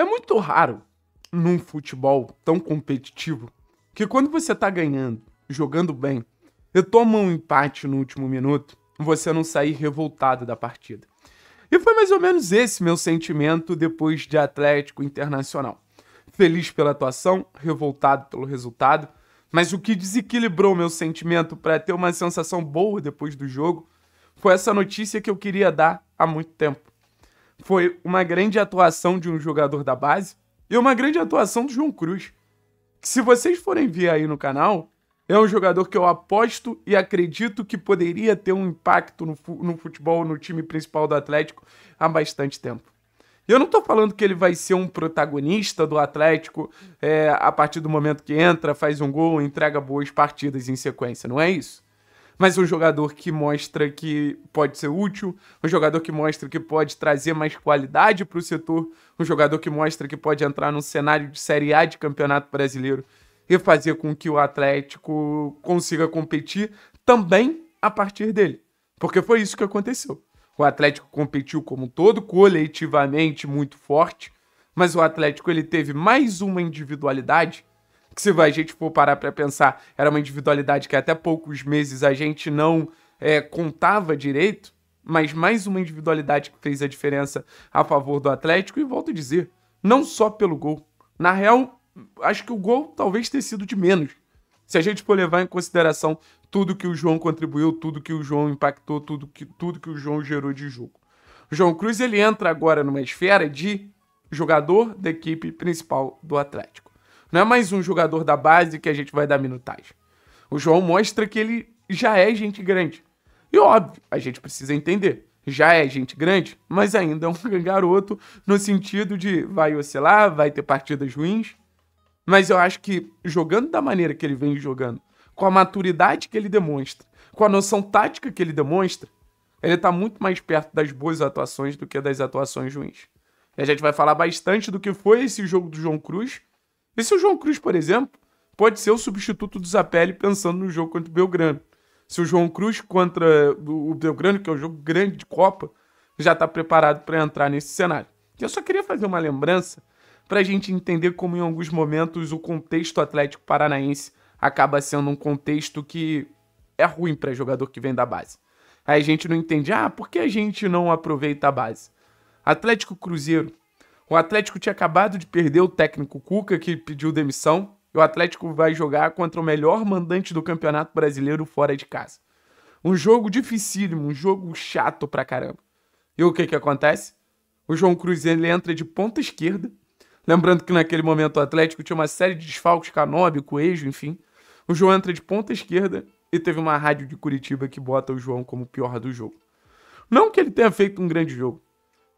É muito raro num futebol tão competitivo que quando você tá ganhando, jogando bem, e toma um empate no último minuto, você não sair revoltado da partida. E foi mais ou menos esse meu sentimento depois de Atlético Internacional. Feliz pela atuação, revoltado pelo resultado, mas o que desequilibrou meu sentimento para ter uma sensação boa depois do jogo foi essa notícia que eu queria dar há muito tempo. Foi uma grande atuação de um jogador da base e uma grande atuação do João Cruz. Que se vocês forem ver aí no canal, é um jogador que eu aposto e acredito que poderia ter um impacto no, no futebol, no time principal do Atlético há bastante tempo. Eu não estou falando que ele vai ser um protagonista do Atlético é, a partir do momento que entra, faz um gol, entrega boas partidas em sequência, não é isso mas um jogador que mostra que pode ser útil, um jogador que mostra que pode trazer mais qualidade para o setor, um jogador que mostra que pode entrar num cenário de Série A de Campeonato Brasileiro e fazer com que o Atlético consiga competir também a partir dele. Porque foi isso que aconteceu. O Atlético competiu como um todo, coletivamente muito forte, mas o Atlético ele teve mais uma individualidade se a gente for parar para pensar, era uma individualidade que até poucos meses a gente não é, contava direito, mas mais uma individualidade que fez a diferença a favor do Atlético, e volto a dizer, não só pelo gol. Na real, acho que o gol talvez tenha sido de menos. Se a gente for levar em consideração tudo que o João contribuiu, tudo que o João impactou, tudo que, tudo que o João gerou de jogo. O João Cruz ele entra agora numa esfera de jogador da equipe principal do Atlético. Não é mais um jogador da base que a gente vai dar minutagem. O João mostra que ele já é gente grande. E óbvio, a gente precisa entender. Já é gente grande, mas ainda é um garoto no sentido de vai oscilar, vai ter partidas ruins. Mas eu acho que jogando da maneira que ele vem jogando, com a maturidade que ele demonstra, com a noção tática que ele demonstra, ele está muito mais perto das boas atuações do que das atuações ruins. E a gente vai falar bastante do que foi esse jogo do João Cruz e se o João Cruz, por exemplo, pode ser o substituto do Zapelli pensando no jogo contra o Belgrano. Se o João Cruz contra o Belgrano, que é um jogo grande de Copa, já está preparado para entrar nesse cenário. E eu só queria fazer uma lembrança para a gente entender como, em alguns momentos, o contexto Atlético Paranaense acaba sendo um contexto que é ruim para jogador que vem da base. Aí a gente não entende, ah, por que a gente não aproveita a base? Atlético Cruzeiro o Atlético tinha acabado de perder o técnico Cuca, que pediu demissão, e o Atlético vai jogar contra o melhor mandante do Campeonato Brasileiro fora de casa. Um jogo dificílimo, um jogo chato pra caramba. E o que que acontece? O João Cruz ele entra de ponta esquerda, lembrando que naquele momento o Atlético tinha uma série de desfalques, Canobi, Coelho, enfim. O João entra de ponta esquerda e teve uma rádio de Curitiba que bota o João como o pior do jogo. Não que ele tenha feito um grande jogo,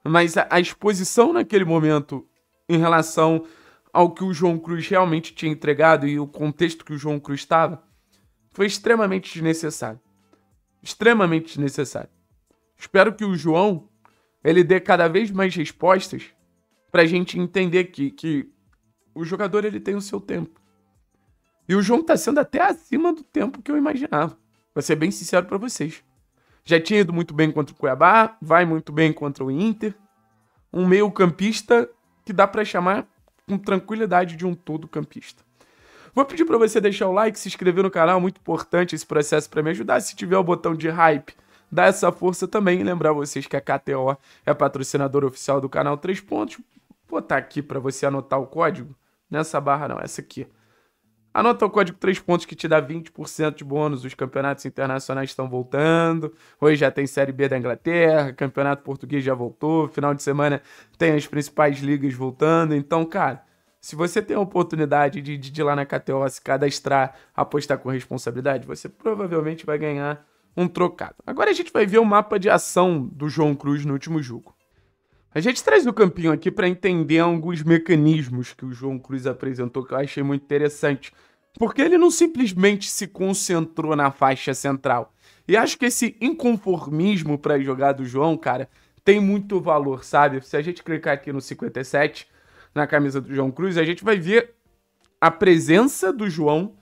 mas a, a exposição naquele momento em relação ao que o João Cruz realmente tinha entregado e o contexto que o João Cruz estava foi extremamente desnecessário. Extremamente desnecessário. Espero que o João ele dê cada vez mais respostas para a gente entender que, que o jogador ele tem o seu tempo. E o João está sendo até acima do tempo que eu imaginava. Vou ser bem sincero para vocês já tinha ido muito bem contra o Cuiabá, vai muito bem contra o Inter. Um meio-campista que dá para chamar com tranquilidade de um todo-campista. Vou pedir para você deixar o like, se inscrever no canal, muito importante esse processo para me ajudar. Se tiver o botão de hype, dá essa força também. E lembrar vocês que a KTO é patrocinadora oficial do canal Três Pontos. Vou botar aqui para você anotar o código. Nessa barra não, essa aqui. Anota o código 3 pontos que te dá 20% de bônus. Os campeonatos internacionais estão voltando. Hoje já tem Série B da Inglaterra, Campeonato Português já voltou. Final de semana tem as principais ligas voltando. Então, cara, se você tem a oportunidade de, de ir lá na KTO se cadastrar, apostar com responsabilidade, você provavelmente vai ganhar um trocado. Agora a gente vai ver o mapa de ação do João Cruz no último jogo. A gente traz o campinho aqui para entender alguns mecanismos que o João Cruz apresentou que eu achei muito interessante. Porque ele não simplesmente se concentrou na faixa central. E acho que esse inconformismo para jogar do João, cara, tem muito valor, sabe? Se a gente clicar aqui no 57, na camisa do João Cruz, a gente vai ver a presença do João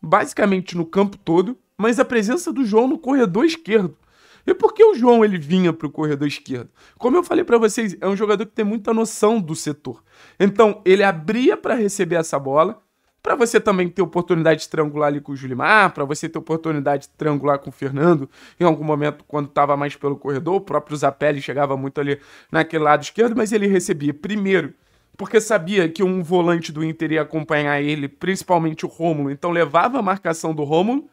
basicamente no campo todo, mas a presença do João no corredor esquerdo. E por que o João ele vinha para o corredor esquerdo? Como eu falei para vocês, é um jogador que tem muita noção do setor. Então, ele abria para receber essa bola, para você também ter oportunidade de triangular ali com o Julimar, para você ter oportunidade de triangular com o Fernando, em algum momento quando estava mais pelo corredor, o próprio Zapelli chegava muito ali naquele lado esquerdo, mas ele recebia primeiro, porque sabia que um volante do Inter ia acompanhar ele, principalmente o Rômulo, então levava a marcação do Rômulo,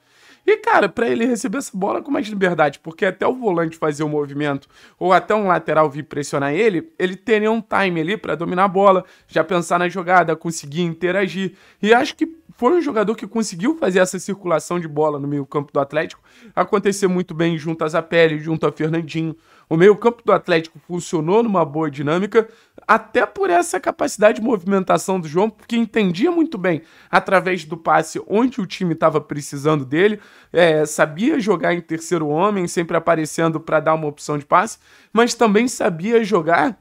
e, cara, para ele receber essa bola com mais liberdade, porque até o volante fazer o movimento ou até um lateral vir pressionar ele, ele teria um time ali para dominar a bola, já pensar na jogada, conseguir interagir. E acho que foi um jogador que conseguiu fazer essa circulação de bola no meio-campo do Atlético acontecer muito bem junto a Zapelli, junto a Fernandinho. O meio-campo do Atlético funcionou numa boa dinâmica, até por essa capacidade de movimentação do João, porque entendia muito bem através do passe onde o time estava precisando dele, é, sabia jogar em terceiro homem, sempre aparecendo para dar uma opção de passe, mas também sabia jogar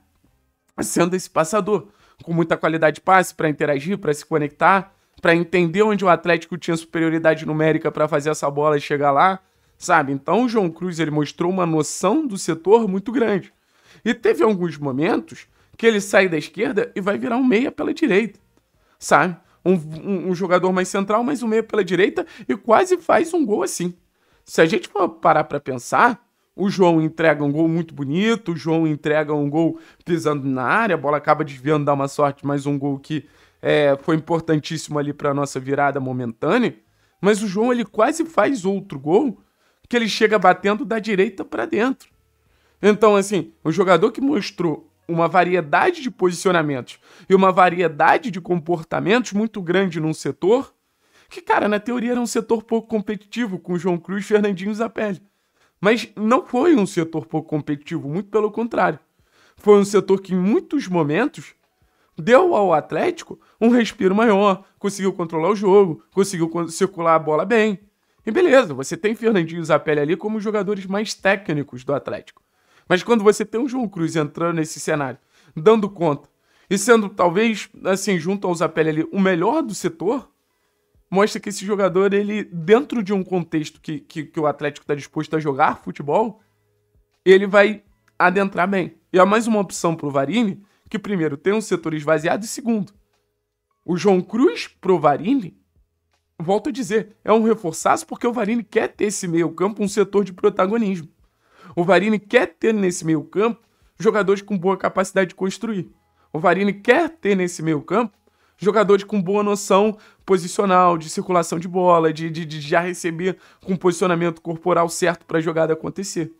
sendo esse passador, com muita qualidade de passe para interagir, para se conectar, para entender onde o Atlético tinha superioridade numérica para fazer essa bola chegar lá, sabe? Então o João Cruz ele mostrou uma noção do setor muito grande. E teve alguns momentos que ele sai da esquerda e vai virar um meia pela direita, sabe? Um, um, um jogador mais central, mas um meia pela direita e quase faz um gol assim. Se a gente for parar para pensar, o João entrega um gol muito bonito, o João entrega um gol pisando na área, a bola acaba desviando, dá uma sorte, mas um gol que é, foi importantíssimo ali para nossa virada momentânea. Mas o João ele quase faz outro gol que ele chega batendo da direita para dentro. Então, assim, o jogador que mostrou uma variedade de posicionamentos e uma variedade de comportamentos muito grande num setor que, cara, na teoria era um setor pouco competitivo, com João Cruz, e Fernandinho Zapelli. Mas não foi um setor pouco competitivo, muito pelo contrário. Foi um setor que, em muitos momentos, deu ao Atlético um respiro maior, conseguiu controlar o jogo, conseguiu circular a bola bem. E beleza, você tem Fernandinho Zapelli ali como jogadores mais técnicos do Atlético. Mas quando você tem um João Cruz entrando nesse cenário, dando conta, e sendo talvez, assim, junto ao Zapelli ali, o melhor do setor, mostra que esse jogador, ele, dentro de um contexto que, que, que o Atlético está disposto a jogar futebol, ele vai adentrar bem. E há é mais uma opção para o Varini, que primeiro tem um setor esvaziado, e segundo, o João Cruz para o Varini, volto a dizer, é um reforçaço porque o Varini quer ter esse meio-campo, um setor de protagonismo. O Varini quer ter nesse meio campo jogadores com boa capacidade de construir. O Varini quer ter nesse meio campo jogadores com boa noção posicional, de circulação de bola, de, de, de já receber com posicionamento corporal certo para a jogada acontecer.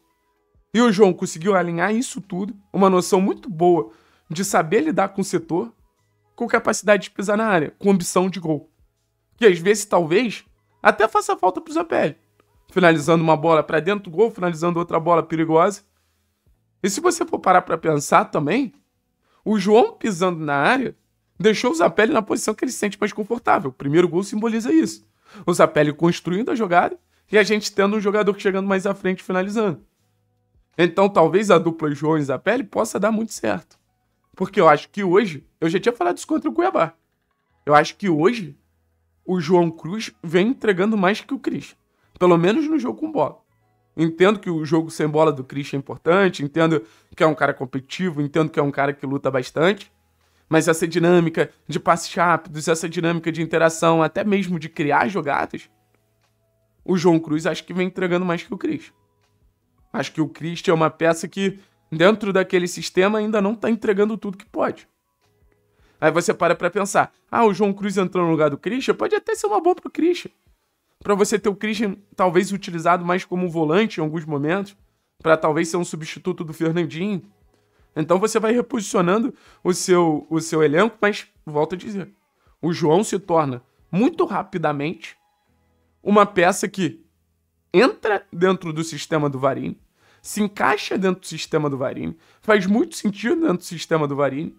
E o João conseguiu alinhar isso tudo, uma noção muito boa de saber lidar com o setor, com capacidade de pisar na área, com ambição de gol. Que às vezes, talvez, até faça falta para o Zapelli finalizando uma bola para dentro do gol, finalizando outra bola perigosa. E se você for parar para pensar também, o João pisando na área deixou o Zapelli na posição que ele se sente mais confortável. O primeiro gol simboliza isso. O Zapelli construindo a jogada e a gente tendo um jogador chegando mais à frente finalizando. Então talvez a dupla João e Zapelli possa dar muito certo. Porque eu acho que hoje, eu já tinha falado isso contra o Cuiabá. Eu acho que hoje o João Cruz vem entregando mais que o Cris. Pelo menos no jogo com bola. Entendo que o jogo sem bola do Christian é importante, entendo que é um cara competitivo, entendo que é um cara que luta bastante, mas essa dinâmica de passes rápidos, essa dinâmica de interação, até mesmo de criar jogadas, o João Cruz acho que vem entregando mais que o Christian. Acho que o Christian é uma peça que, dentro daquele sistema, ainda não está entregando tudo que pode. Aí você para para pensar, ah, o João Cruz entrou no lugar do Christian, pode até ser uma boa pro Christian para você ter o Christian talvez utilizado mais como volante em alguns momentos, para talvez ser um substituto do Fernandinho. Então você vai reposicionando o seu, o seu elenco, mas volto a dizer, o João se torna muito rapidamente uma peça que entra dentro do sistema do Varini, se encaixa dentro do sistema do Varini, faz muito sentido dentro do sistema do Varini,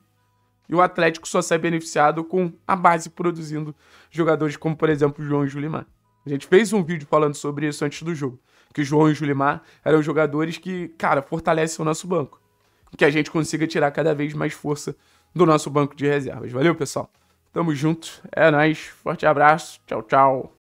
e o Atlético só sai beneficiado com a base produzindo jogadores como, por exemplo, o João e o Julimar. A gente fez um vídeo falando sobre isso antes do jogo. Que o João e o Julimar eram jogadores que, cara, fortalecem o nosso banco. Que a gente consiga tirar cada vez mais força do nosso banco de reservas. Valeu, pessoal. Tamo junto. É nóis. Forte abraço. Tchau, tchau.